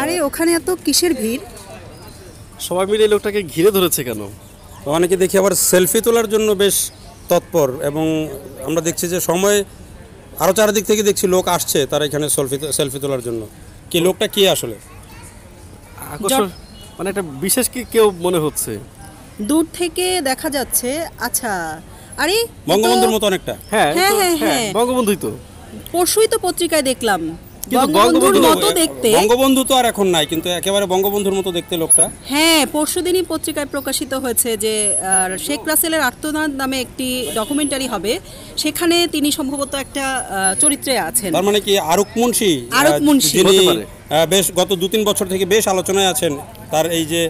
আরে ওখানে এত কিসের ভিড় সবাই মিলে লোকটাকে ঘিরে ধরেছে কেন অনেকে দেখি আবার সেলফি তোলার জন্য বেশ তৎপর এবং আমরা দেখছি যে সময় আরও চারিদিক থেকে দেখছি লোক আসছে তারা এখানে সেলফি সেলফি তোলার জন্য কি লোকটা কি আসলে মানে একটা বিশেষ কি কেউ মনে হচ্ছে দূর থেকে দেখা যাচ্ছে আচ্ছা আরে বঙ্গবন্ধুর মতো অনেকটা হ্যাঁ হ্যাঁ, হ্যাঁ হ্যাঁ হ্যাঁ বঙ্গবন্ধুই তো পরশুই তো পত্রিকায় দেখলাম হ্যাঁ, সেখানে তিনি সম্ভবত একটা চরিত্রে আছেন তার মানে কি আরুক মুন্সি বেশ গত দু তিন বছর থেকে বেশ আলোচনায় আছেন তার এই যে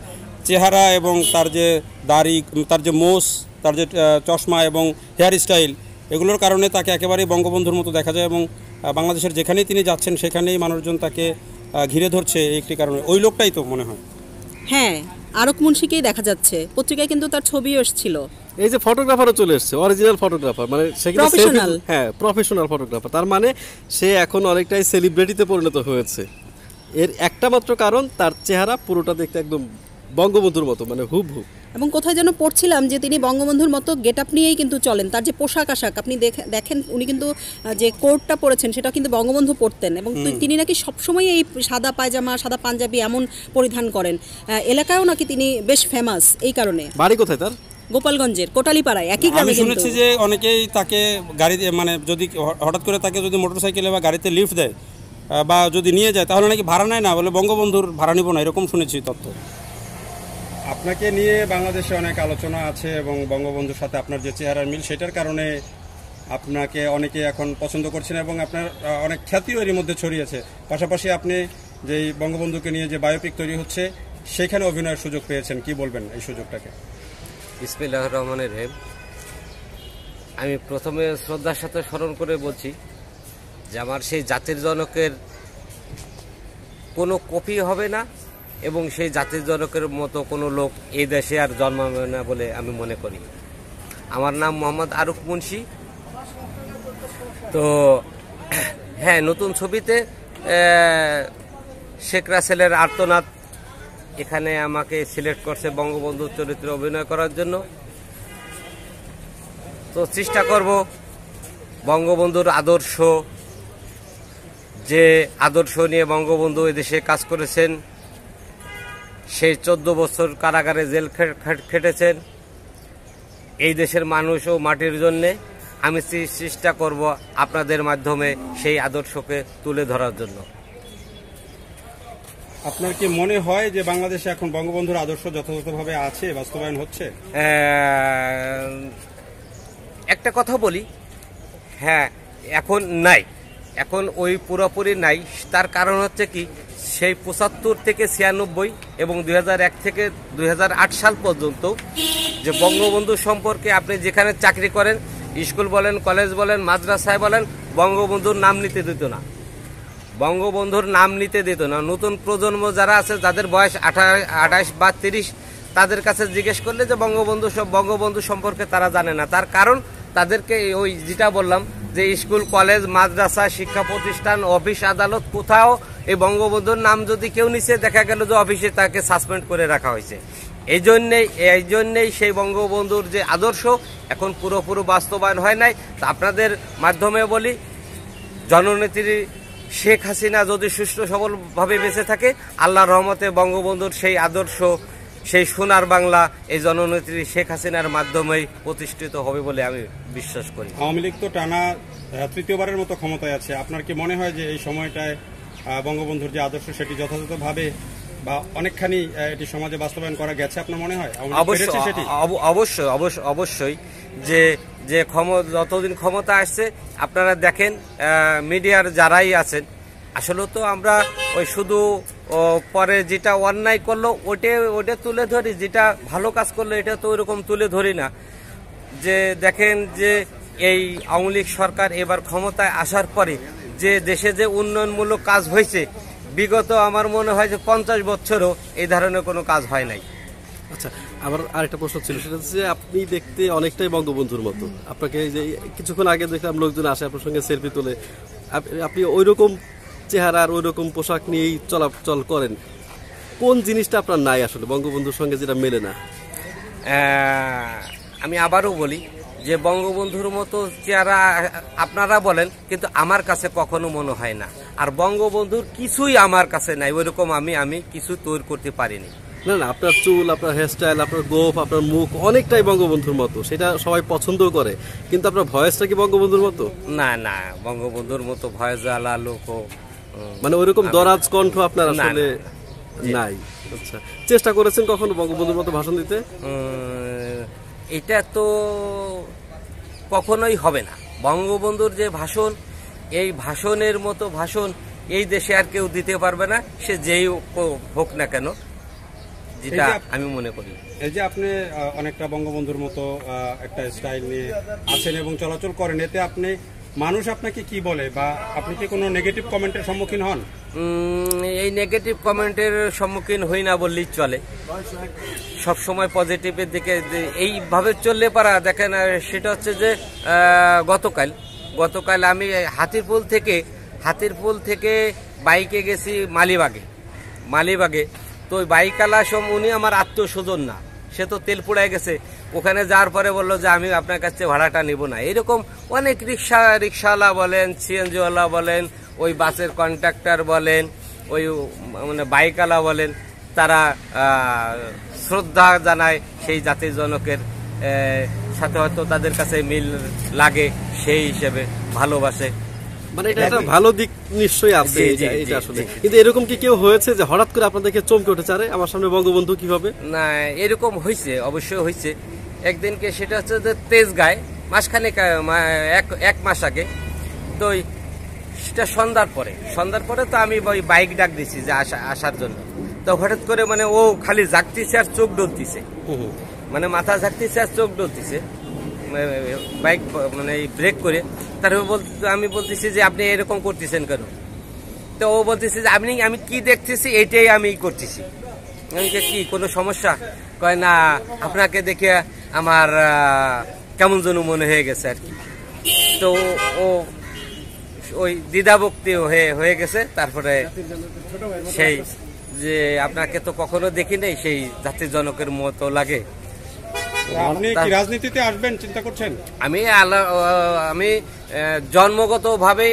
চেহারা এবং তার যে দাড়ি তার যে মোস তার যে চশমা এবং হেয়ার স্টাইল এগুলোর কারণে তাকে একেবারে বঙ্গবন্ধুর মতো দেখা যায় এবং বাংলাদেশের যেখানেই তিনি যাচ্ছেন সেখানেই মানুষজন তাকে ঘিরে ধরছে একটি কারণে ওই লোকটাই তো মনে হয় হ্যাঁ আরক মুন্সিকেই দেখা যাচ্ছে পত্রিকায় কিন্তু তার ছবিও এসেছিল এই যে ফটোগ্রাফারও চলে এসেছে অরিজিনাল ফটোগ্রাফার মানে প্রফেশনাল হ্যাঁ প্রফেশনাল ফটোগ্রাফার তার মানে সে এখন অনেকটাই সেলিব্রিটিতে পরিণত হয়েছে এর একটা মাত্র কারণ তার চেহারা পুরোটা দেখতে একদম বঙ্গবন্ধুর মতো মানে হুব হুব এবং কোথায় যেন পড়ছিলাম যে তিনি বঙ্গবন্ধুর মতো গেট আপ নিয়েই কিন্তু চলেন তার যে পোশাক আশাক আপনি দেখেন উনি কিন্তু যে কোর্টটা পরেছেন সেটা কিন্তু বঙ্গবন্ধু পরতেন এবং তিনি নাকি সবসময় এই সাদা পায়জামা সাদা পাঞ্জাবি এমন পরিধান করেন এলাকায়ও নাকি তিনি বেশ ফেমাস এই কারণে বাড়ি কোথায় তার গোপালগঞ্জের কোটালিপাড়ায় একই গ্রামে শুনেছি যে অনেকেই তাকে গাড়ি মানে যদি হঠাৎ করে তাকে যদি মোটরসাইকেলে বা গাড়িতে লিফট দেয় বা যদি নিয়ে যায় তাহলে নাকি ভাড়া নেয় না বলে বঙ্গবন্ধুর ভাড়া নিব না এরকম শুনেছি তথ্য আপনাকে নিয়ে বাংলাদেশে অনেক আলোচনা আছে এবং বঙ্গবন্ধুর সাথে আপনার যে চেহারার মিল সেটার কারণে আপনাকে অনেকে এখন পছন্দ করছেন এবং আপনার অনেক খ্যাতিও এরই মধ্যে ছড়িয়েছে পাশাপাশি আপনি যেই বঙ্গবন্ধুকে নিয়ে যে বায়োপিক তৈরি হচ্ছে সেখানে অভিনয়ের সুযোগ পেয়েছেন কি বলবেন এই সুযোগটাকে ইসমিল্লাহ রহমানের রেব আমি প্রথমে শ্রদ্ধার সাথে স্মরণ করে বলছি যে আমার সেই জাতির জনকের কোনো কপি হবে না এবং সেই জাতির জনকের মতো কোনো লোক এই দেশে আর জন্মাবে না বলে আমি মনে করি আমার নাম মোহাম্মদ আরুক মুন্সি তো হ্যাঁ নতুন ছবিতে শেখ রাসেলের আর্তনাদ এখানে আমাকে সিলেক্ট করছে বঙ্গবন্ধু চরিত্রে অভিনয় করার জন্য তো চেষ্টা করব বঙ্গবন্ধুর আদর্শ যে আদর্শ নিয়ে বঙ্গবন্ধু এদেশে কাজ করেছেন সে চোদ্দ বছর কারাগারে জেল খেটেছেন এই দেশের মানুষ ও মাটির জন্যে আমি চেষ্টা করব আপনাদের মাধ্যমে সেই আদর্শকে তুলে ধরার জন্য আপনার কি মনে হয় যে বাংলাদেশে এখন বঙ্গবন্ধুর আদর্শ যথাযথভাবে আছে বাস্তবায়ন হচ্ছে একটা কথা বলি হ্যাঁ এখন নাই এখন ওই পুরোপুরি নাই তার কারণ হচ্ছে কি সেই পঁচাত্তর থেকে ছিয়ানব্বই এবং দুই থেকে দুই সাল পর্যন্ত যে বঙ্গবন্ধু সম্পর্কে আপনি যেখানে চাকরি করেন স্কুল বলেন কলেজ বলেন মাদ্রাসায় বলেন বঙ্গবন্ধুর নাম নিতে দিত না বঙ্গবন্ধুর নাম নিতে দিত না নতুন প্রজন্ম যারা আছে যাদের বয়স আঠাশ বা তিরিশ তাদের কাছে জিজ্ঞেস করলে যে বঙ্গবন্ধু সব বঙ্গবন্ধু সম্পর্কে তারা জানে না তার কারণ তাদেরকে ওই যেটা বললাম যে স্কুল কলেজ মাদ্রাসা শিক্ষা প্রতিষ্ঠান অফিস আদালত কোথাও এই বঙ্গবন্ধুর নাম যদি কেউ নিছে দেখা গেল যে অফিসে তাকে সাসপেন্ড করে রাখা হয়েছে এই জন্যেই এই জন্যেই সেই বঙ্গবন্ধুর যে আদর্শ এখন পুরোপুরি বাস্তবায়ন হয় নাই তা আপনাদের মাধ্যমে বলি জননেত্রী শেখ হাসিনা যদি সুষ্ঠু সবলভাবে বেঁচে থাকে আল্লাহ রহমতে বঙ্গবন্ধুর সেই আদর্শ সেই সোনার বাংলা এই জননেত্রী শেখ হাসিনার মাধ্যমেই প্রতিষ্ঠিত হবে বলে আমি বিশ্বাস করি আওয়ামী লীগ তো টানা তৃতীয়বারের মতো ক্ষমতায় আছে আপনার কি মনে হয় যে এই সময়টায় বঙ্গবন্ধুর যে আদর্শ সেটি যথাযথভাবে বা অনেকখানি এটি সমাজে বাস্তবায়ন করা গেছে আপনার মনে হয় অবশ্যই অবশ্যই অবশ্যই যে যে ক্ষম যতদিন ক্ষমতা আসছে আপনারা দেখেন মিডিয়ার যারাই আছেন আসলে তো আমরা ওই শুধু পরে যেটা অন্যায় করলো ওটা ওটা তুলে ধরি যেটা ভালো কাজ করলো এটা তো ওইরকম তুলে ধরি না যে দেখেন যে এই আওয়ামী লীগ সরকার এবার ক্ষমতায় আসার পরে যে দেশে যে উন্নয়নমূলক কাজ হয়েছে বিগত আমার মনে হয় যে পঞ্চাশ বছরও এই ধরনের কোনো কাজ হয় নাই আচ্ছা আমার আরেকটা প্রশ্ন ছিল সেটা হচ্ছে আপনি দেখতে অনেকটাই বঙ্গবন্ধুর মতো আপনাকে যে কিছুক্ষণ আগে দেখলাম লোকজন আসে আপনার সঙ্গে সেলফি তোলে আপনি ওই রকম চেহারার ওই রকম পোশাক নিয়েই চলাচল করেন কোন জিনিসটা আপনার নাই আসলে বঙ্গবন্ধুর সঙ্গে যেটা মেলে না আমি আবারও বলি যে বঙ্গবন্ধুর মতো চেহারা আপনারা বলেন কিন্তু আমার কাছে কখনো মনে হয় না আর বঙ্গবন্ধুর কিছুই আমার কাছে নাই ওইরকম আমি আমি কিছু তৈরি করতে পারিনি না না আপনার চুল আপনার হেয়ারস্টাইল আপনার গোফ আপনার মুখ অনেকটাই বঙ্গবন্ধুর মতো সেটা সবাই পছন্দ করে কিন্তু আপনার ভয়েসটা কি বঙ্গবন্ধুর মতো না না বঙ্গবন্ধুর মতো ভয়েস আলা লোক মানে ওইরকম দরাজ কণ্ঠ আপনার আসলে নাই আচ্ছা চেষ্টা করেছেন কখনো বঙ্গবন্ধুর মতো ভাষণ দিতে এটা তো কখনোই হবে না বঙ্গবন্ধুর যে ভাষণ এই ভাষণের মতো ভাষণ এই দেশে আর কেউ দিতে পারবে না সে যেই হোক না কেন যেটা আমি মনে করি এই যে আপনি অনেকটা বঙ্গবন্ধুর মতো একটা স্টাইল নিয়ে আছেন এবং চলাচল করেন এতে আপনি মানুষ আপনাকে কি বলে বা আপনি কি কোনো নেগেটিভ কমেন্টের সম্মুখীন হন এই নেগেটিভ কমেন্টের সম্মুখীন হই না বললেই চলে সব সময় পজিটিভের দিকে এইভাবে চললে পারা দেখেন সেটা হচ্ছে যে গতকাল গতকাল আমি হাতিরপুল থেকে হাতিরপুল থেকে বাইকে গেছি মালিবাগে মালিবাগে তো ওই বাইকালা সম উনি আমার আত্মীয় স্বজন না সে তো তেলপুড়ায় গেছে ওখানে যাওয়ার পরে বললো যে আমি আপনার কাছে ভাড়াটা নিব না এরকম অনেক রিক্সা রিক্সাওয়ালা বলেন সিএনজিওয়ালা বলেন ওই বাসের কন্ট্রাক্টর বলেন ওই মানে বাইকওয়ালা বলেন তারা শ্রদ্ধা জানায় সেই জাতির জনকের সাথে হয়তো তাদের কাছে মিল লাগে সেই হিসেবে ভালোবাসে মানে এটা একটা ভালো দিক নিশ্চয়ই আছে আসলে কিন্তু এরকম কি কেউ হয়েছে যে হঠাৎ করে আপনাদেরকে চমকে উঠেছে আরে আমার সামনে বঙ্গবন্ধু কিভাবে না এরকম হয়েছে অবশ্যই হয়েছে একদিনকে সেটা হচ্ছে যে তেজগাঁয় মাসখানেক এক এক মাস আগে তো সেটা সন্ধ্যার পরে সন্ধ্যার পরে তো আমি ওই বাইক ডাক দিছি যে আসা আসার জন্য তো হঠাৎ করে মানে ও খালি জাগতিছে আর চোখ ডলতিছে মানে মাথা ঝাঁকতেছে আর চোখ ডলতিছে বাইক মানে ব্রেক করে তারপর বল আমি বলতেছি যে আপনি এরকম করতেছেন কেন তো ও বলতেছে যে আপনি আমি কি দেখতেছি এটাই আমি করতেছি কি কোনো সমস্যা কয় না আপনাকে দেখে আমার কেমন যেন মনে হয়ে গেছে আর কি তো ও ওই দ্বিধাভক্তি হয়ে হয়ে গেছে তারপরে সেই যে আপনাকে তো কখনো দেখি নাই সেই জাতির জনকের মতো লাগে আপনি রাজনীতিতে আসবেন চিন্তা করছেন আমি আমি ভাবে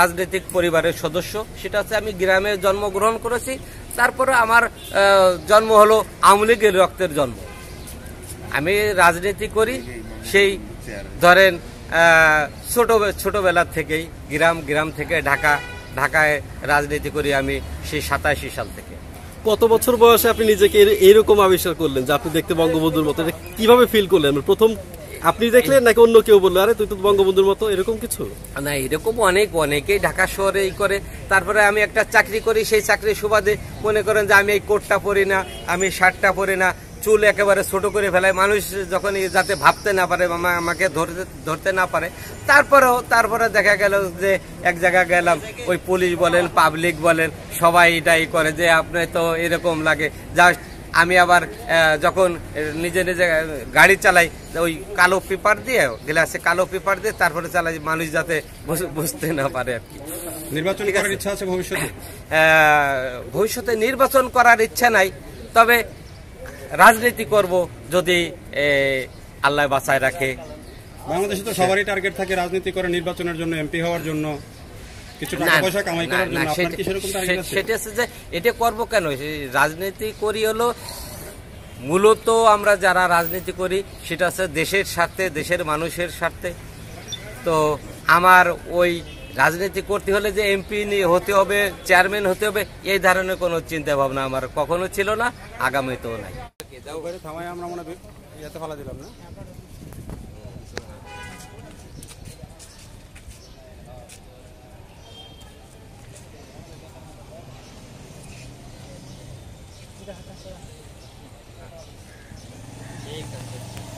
রাজনৈতিক পরিবারের সদস্য সেটা হচ্ছে আমি গ্রামে জন্মগ্রহণ করেছি তারপরে আমার জন্ম হলো আওয়ামী লীগের রক্তের জন্ম আমি রাজনীতি করি সেই ধরেন ছোট ছোটবেলার থেকেই গ্রাম গ্রাম থেকে ঢাকা ঢাকায় রাজনীতি করি আমি সেই সাতাশি সাল থেকে কত বছর বয়সে আপনি নিজেকে এরকম আবিষ্কার করলেন যে আপনি দেখতে বঙ্গবন্ধুর মতো কিভাবে ফিল করলেন প্রথম আপনি দেখলেন নাকি অন্য কেউ বললো আরে তুই তো বঙ্গবন্ধুর মতো এরকম কিছু না এরকম অনেক অনেকেই ঢাকা শহরে এই করে তারপরে আমি একটা চাকরি করি সেই চাকরির সুবাদে মনে করেন যে আমি এই কোটটা পরি না আমি শার্টটা পরি না চুল একেবারে ছোট করে ফেলায় মানুষ যখন যাতে ভাবতে না পারে আমাকে ধরতে ধরতে না পারে তারপরেও তারপরে দেখা গেল যে এক জায়গা গেলাম ওই পুলিশ বলেন পাবলিক বলেন সবাই এটাই করে যে আপনার তো এরকম লাগে জাস্ট আমি আবার যখন নিজে নিজে গাড়ি চালাই ওই কালো পেপার দিয়ে গ্লাসে কালো পেপার দিয়ে তারপরে চালাই মানুষ যাতে বুঝতে না পারে আর কি নির্বাচন করার ইচ্ছা আছে ভবিষ্যতে ভবিষ্যতে নির্বাচন করার ইচ্ছা নাই তবে রাজনীতি করব যদি আল্লাহ বাঁচায় রাখে বাংলাদেশে তো হ্যাঁ। সবারই টার্গেট থাকে রাজনীতি করে নির্বাচনের জন্য এমপি হওয়ার জন্য এটা কেন রাজনীতি করি হলো মূলত আমরা যারা রাজনীতি করি সেটা হচ্ছে দেশের স্বার্থে দেশের মানুষের স্বার্থে তো আমার ওই রাজনীতি করতে হলে যে এমপি হতে হবে চেয়ারম্যান হতে হবে এই ধরনের কোনো চিন্তা ভাবনা আমার কখনো ছিল না আগামীতেও নাই আমরা মনে ফেলা দিলাম না 私は。